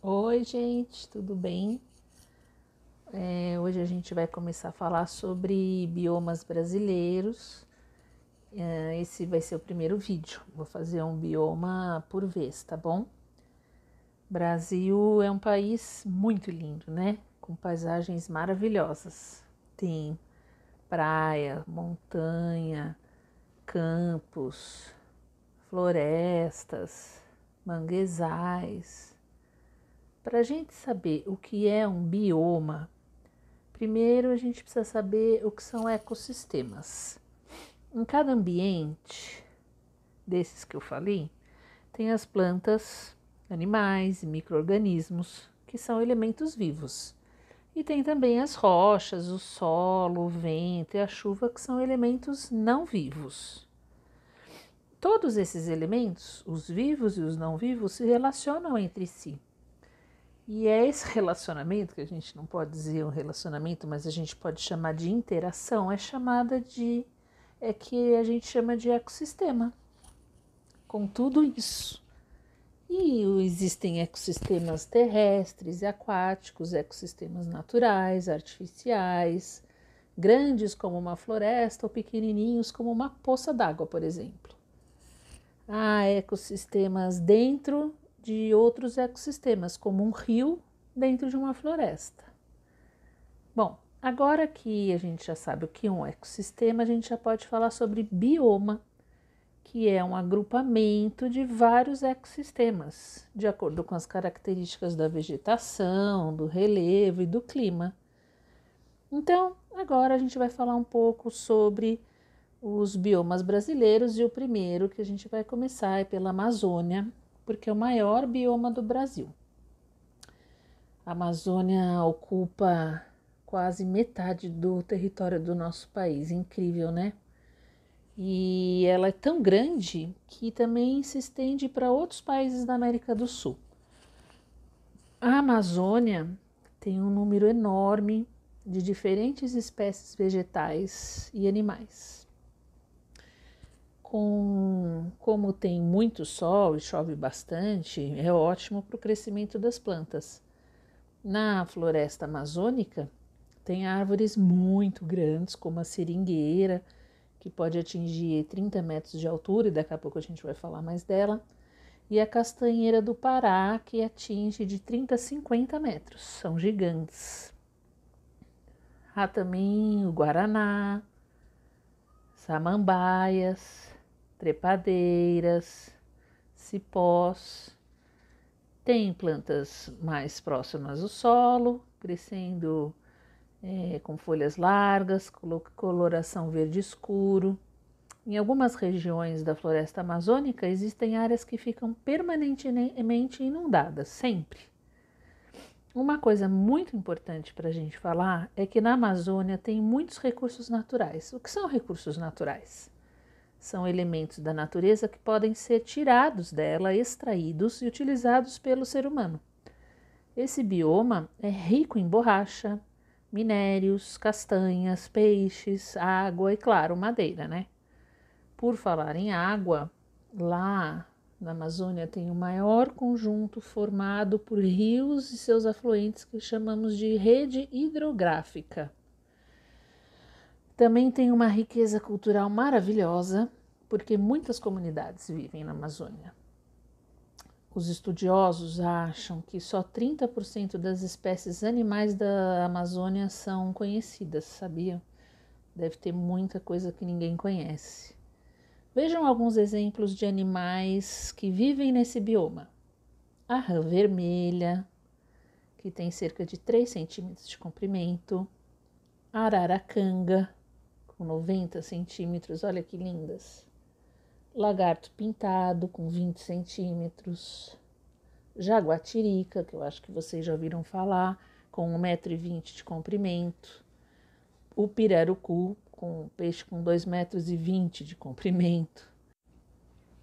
Oi, gente, tudo bem? É, hoje a gente vai começar a falar sobre biomas brasileiros. É, esse vai ser o primeiro vídeo. Vou fazer um bioma por vez, tá bom? Brasil é um país muito lindo, né? Com paisagens maravilhosas. Tem praia, montanha, campos, florestas, manguezais. Para a gente saber o que é um bioma, primeiro a gente precisa saber o que são ecossistemas. Em cada ambiente desses que eu falei, tem as plantas, animais e micro-organismos, que são elementos vivos. E tem também as rochas, o solo, o vento e a chuva, que são elementos não vivos. Todos esses elementos, os vivos e os não vivos, se relacionam entre si. E é esse relacionamento, que a gente não pode dizer um relacionamento, mas a gente pode chamar de interação, é chamada de. é que a gente chama de ecossistema. Com tudo isso. E existem ecossistemas terrestres e aquáticos, ecossistemas naturais, artificiais, grandes como uma floresta ou pequenininhos como uma poça d'água, por exemplo. Há ecossistemas dentro de outros ecossistemas, como um rio dentro de uma floresta. Bom, agora que a gente já sabe o que é um ecossistema, a gente já pode falar sobre bioma que é um agrupamento de vários ecossistemas, de acordo com as características da vegetação, do relevo e do clima. Então, agora a gente vai falar um pouco sobre os biomas brasileiros e o primeiro que a gente vai começar é pela Amazônia, porque é o maior bioma do Brasil. A Amazônia ocupa quase metade do território do nosso país, incrível, né? E ela é tão grande que também se estende para outros países da América do Sul. A Amazônia tem um número enorme de diferentes espécies vegetais e animais. Com, como tem muito sol e chove bastante, é ótimo para o crescimento das plantas. Na floresta amazônica, tem árvores muito grandes, como a seringueira, que pode atingir 30 metros de altura, e daqui a pouco a gente vai falar mais dela, e a castanheira do Pará, que atinge de 30 a 50 metros, são gigantes. há também o Guaraná, samambaias, trepadeiras, cipós. Tem plantas mais próximas do solo, crescendo é, com folhas largas, coloração verde escuro. Em algumas regiões da floresta amazônica existem áreas que ficam permanentemente inundadas, sempre. Uma coisa muito importante para a gente falar é que na Amazônia tem muitos recursos naturais. O que são recursos naturais? São elementos da natureza que podem ser tirados dela, extraídos e utilizados pelo ser humano. Esse bioma é rico em borracha, minérios, castanhas, peixes, água e, claro, madeira, né? Por falar em água, lá na Amazônia tem o maior conjunto formado por rios e seus afluentes que chamamos de rede hidrográfica. Também tem uma riqueza cultural maravilhosa, porque muitas comunidades vivem na Amazônia. Os estudiosos acham que só 30% das espécies animais da Amazônia são conhecidas, Sabia? Deve ter muita coisa que ninguém conhece. Vejam alguns exemplos de animais que vivem nesse bioma: a rã vermelha, que tem cerca de 3 centímetros de comprimento, a araracanga, com 90 centímetros, olha que lindas lagarto pintado com 20 centímetros, jaguatirica, que eu acho que vocês já ouviram falar, com 1,20m de comprimento, o pirarucu, com peixe com 2,20m de comprimento,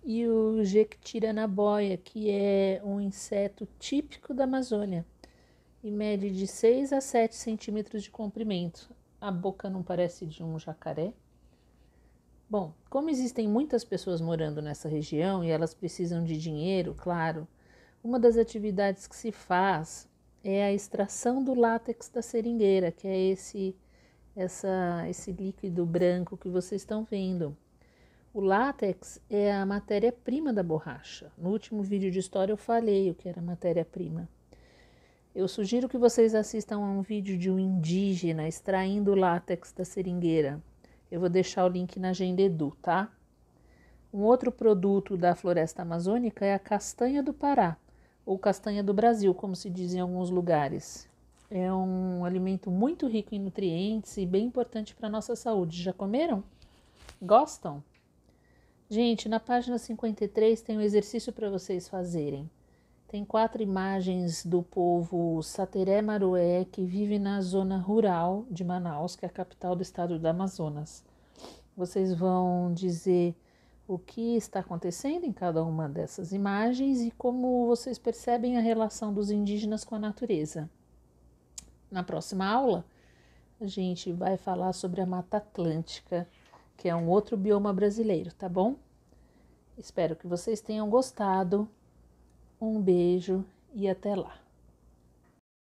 e o jequitiranaboia, que é um inseto típico da Amazônia e mede de 6 a 7 centímetros de comprimento. A boca não parece de um jacaré? Bom, como existem muitas pessoas morando nessa região e elas precisam de dinheiro, claro, uma das atividades que se faz é a extração do látex da seringueira, que é esse essa, esse líquido branco que vocês estão vendo. O látex é a matéria-prima da borracha. No último vídeo de história eu falei o que era matéria-prima. Eu sugiro que vocês assistam a um vídeo de um indígena extraindo o látex da seringueira. Eu vou deixar o link na agenda Edu, tá? Um outro produto da floresta amazônica é a castanha do Pará, ou castanha do Brasil, como se diz em alguns lugares. É um alimento muito rico em nutrientes e bem importante para a nossa saúde. Já comeram? Gostam? Gente, na página 53 tem um exercício para vocês fazerem. Tem quatro imagens do povo Sateré Maroé, que vive na zona rural de Manaus, que é a capital do estado do Amazonas. Vocês vão dizer o que está acontecendo em cada uma dessas imagens e como vocês percebem a relação dos indígenas com a natureza. Na próxima aula, a gente vai falar sobre a Mata Atlântica, que é um outro bioma brasileiro, tá bom? Espero que vocês tenham gostado. Um beijo e até lá!